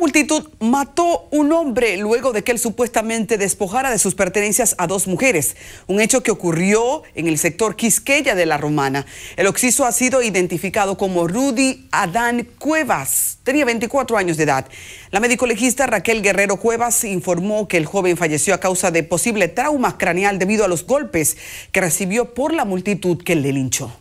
multitud mató un hombre luego de que él supuestamente despojara de sus pertenencias a dos mujeres, un hecho que ocurrió en el sector Quisqueya de La Romana. El occiso ha sido identificado como Rudy Adán Cuevas, tenía 24 años de edad. La legista Raquel Guerrero Cuevas informó que el joven falleció a causa de posible trauma craneal debido a los golpes que recibió por la multitud que le linchó.